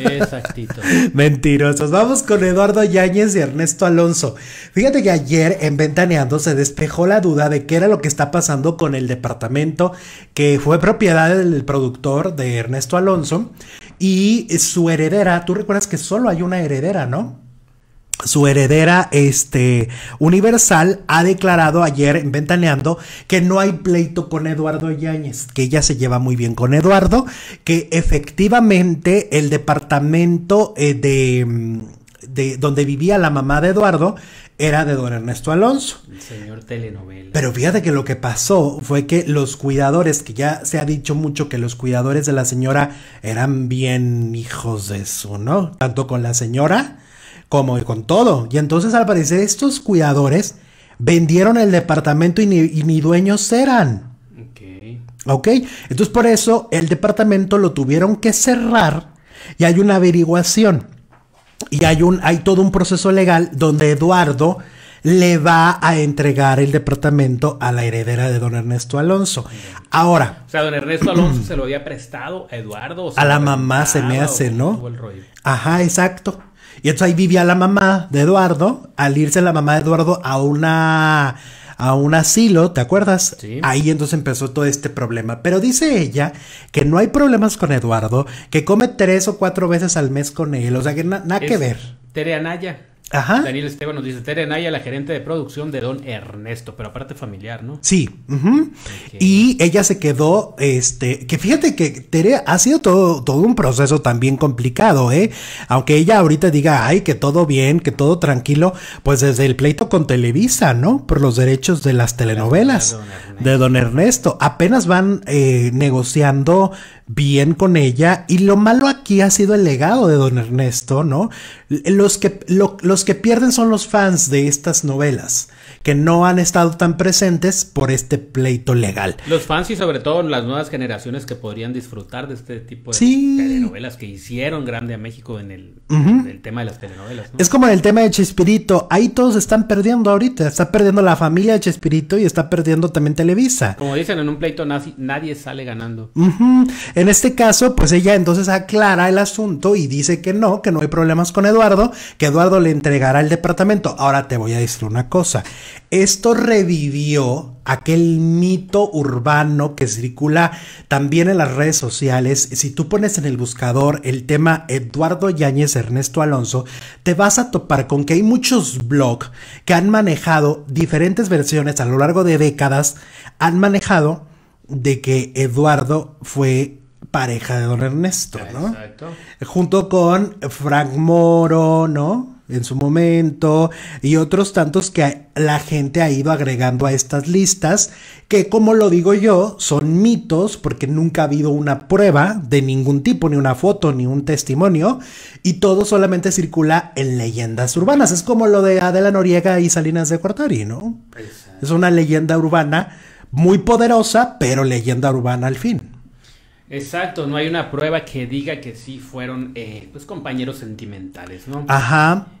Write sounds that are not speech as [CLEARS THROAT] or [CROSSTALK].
Exactito. [LAUGHS] Mentirosos. Vamos con Eduardo Yáñez y Ernesto Alonso. Fíjate que ayer en Ventaneando se despejó la duda de qué era lo que está pasando con el departamento que fue propiedad del productor de Ernesto Alonso y su heredera. Tú recuerdas que solo hay una heredera, ¿no? Su heredera este, universal ha declarado ayer en Ventaneando que no hay pleito con Eduardo Yáñez, que ella se lleva muy bien con Eduardo, que efectivamente el departamento eh, de, mm, de donde vivía la mamá de Eduardo era de don Ernesto Alonso. El señor telenovela. Pero fíjate que lo que pasó fue que los cuidadores, que ya se ha dicho mucho que los cuidadores de la señora eran bien hijos de eso, ¿no? Tanto con la señora como y con todo. Y entonces al parecer estos cuidadores vendieron el departamento y ni, dueños eran. Okay. ok. Entonces por eso el departamento lo tuvieron que cerrar y hay una averiguación. Y hay, un, hay todo un proceso legal donde Eduardo le va a entregar el departamento a la heredera de don Ernesto Alonso. Ahora. O sea, don Ernesto Alonso [CLEARS THROAT] se lo había prestado a Eduardo. a la mamá se me hace, ¿no? Ajá, exacto. Y entonces ahí vivía la mamá de Eduardo. Al irse la mamá de Eduardo a una a un asilo, ¿te acuerdas? Sí. Ahí entonces empezó todo este problema. Pero dice ella que no hay problemas con Eduardo, que come tres o cuatro veces al mes con él, o sea que nada que ver. Tere Anaya. Ajá. Daniel Esteban nos dice, Tere Naya, la gerente de producción de Don Ernesto, pero aparte familiar, ¿no? Sí. Y ella se quedó, este, que fíjate que Tere ha sido todo, todo un proceso también complicado, ¿eh? Aunque ella ahorita diga, ay, que todo bien, que todo tranquilo, pues desde el pleito con Televisa, ¿no? Por los derechos de las telenovelas. De don Ernesto. Apenas van eh, negociando bien con ella y lo malo aquí ha sido el legado de don Ernesto, ¿no? Los que, los que pierden son los fans de estas novelas, que no han estado tan presentes por este pleito legal. Los fans y sobre todo las nuevas generaciones que podrían disfrutar de este tipo de novelas que hicieron grande a México en el, el tema de las telenovelas. Es como en el tema de Chespirito. Ahí todos están perdiendo ahorita. Está perdiendo la familia de Chespirito y está perdiendo también Televisa. Como dicen, en un pleito nazi, nadie sale ganando. En este caso, pues ella entonces aclara el asunto y dice que no, que no hay problemas con Eduardo, que Eduardo le entregará el departamento. Ahora te voy a decir una cosa. Esto revivió aquel mito urbano que circula también en las redes sociales. Si tú pones en el buscador el tema Eduardo Yáñez Ernesto Alonso, te vas a topar con que hay muchos blogs que han manejado diferentes versiones a lo largo de décadas, han manejado de que Eduardo fue pareja de don Ernesto, ¿no? Exacto. Junto con Frank Moro, ¿no? en su momento y otros tantos que la gente ha ido agregando a estas listas que como lo digo yo son mitos porque nunca ha habido una prueba de ningún tipo ni una foto ni un testimonio y todo solamente circula en leyendas urbanas es como lo de Adela Noriega y Salinas de Cortari no es una leyenda urbana muy poderosa pero leyenda urbana al fin Exacto, no hay una prueba que diga que sí fueron eh, pues compañeros sentimentales, ¿no? Ajá.